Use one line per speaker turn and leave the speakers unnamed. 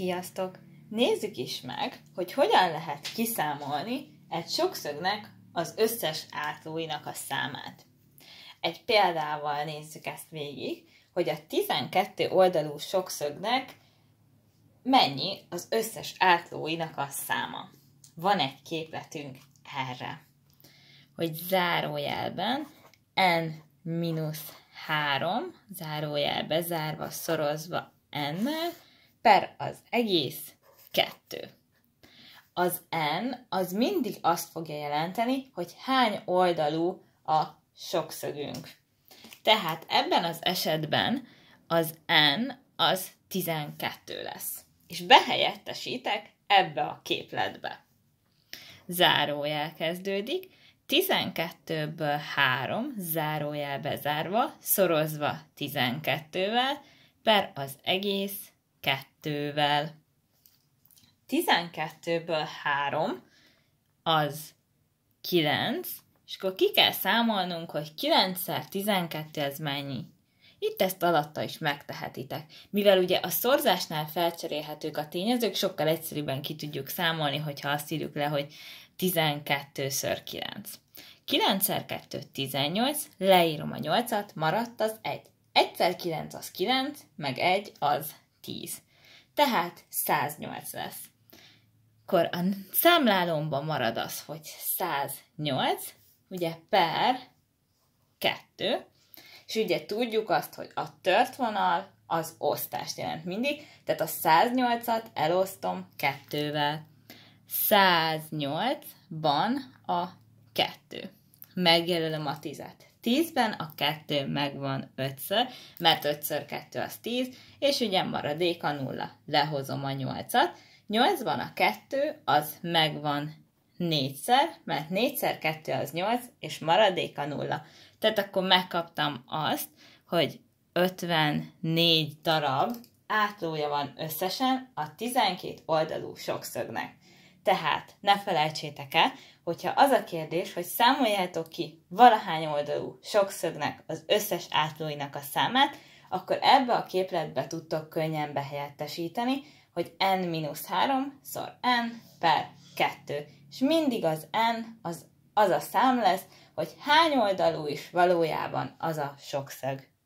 Sziasztok! Nézzük is meg, hogy hogyan lehet kiszámolni egy sokszögnek az összes átlóinak a számát. Egy példával nézzük ezt végig, hogy a 12 oldalú sokszögnek mennyi az összes átlóinak a száma. Van egy képletünk erre, hogy zárójelben n-3, zárójelbe zárva, szorozva n nel per az egész kettő. Az n az mindig azt fogja jelenteni, hogy hány oldalú a sokszögünk. Tehát ebben az esetben az n az 12 lesz. És behelyettesítek ebbe a képletbe. Zárójel kezdődik, 12-ből 3, zárójel bezárva, szorozva 12-vel, per az egész 12-vel. 12-ből 3 az 9, és akkor ki kell számolnunk, hogy 9-szer 12 ez mennyi. Itt ezt alatta is megtehetitek. Mivel ugye a szorzásnál felcserélhetők a tényezők, sokkal egyszerűbben ki tudjuk számolni, hogyha azt írjuk le, hogy 12-ször 9. 9-szer 2, 18, leírom a 8-at, maradt az 1. 1-szer 9 az 9, meg 1 az 10. Tehát 108 lesz. Akkor a számlálomban marad az, hogy 108, ugye per 2, és ugye tudjuk azt, hogy a tört vonal az osztást jelent mindig, tehát a 108-at elosztom 2-vel. 108-ban a 2. Megjelölöm a 10-et. 10-ben a 2 megvan 5-ször, mert 5-ször 2 az 10, és ugye maradék a 0. Lehozom a 8-at. 8-ban a 2 az megvan 4-szer, mert 4-szer 2 az 8, és maradék a 0. Tehát akkor megkaptam azt, hogy 54 darab átlója van összesen a 12 oldalú sokszögnek. Tehát ne felejtsétek el, hogyha az a kérdés, hogy számoljátok ki valahány oldalú sokszögnek az összes átlóinak a számát, akkor ebbe a képletbe tudtok könnyen behelyettesíteni, hogy n-3 szor n per 2. És mindig az n az, az a szám lesz, hogy hány oldalú is valójában az a sokszög.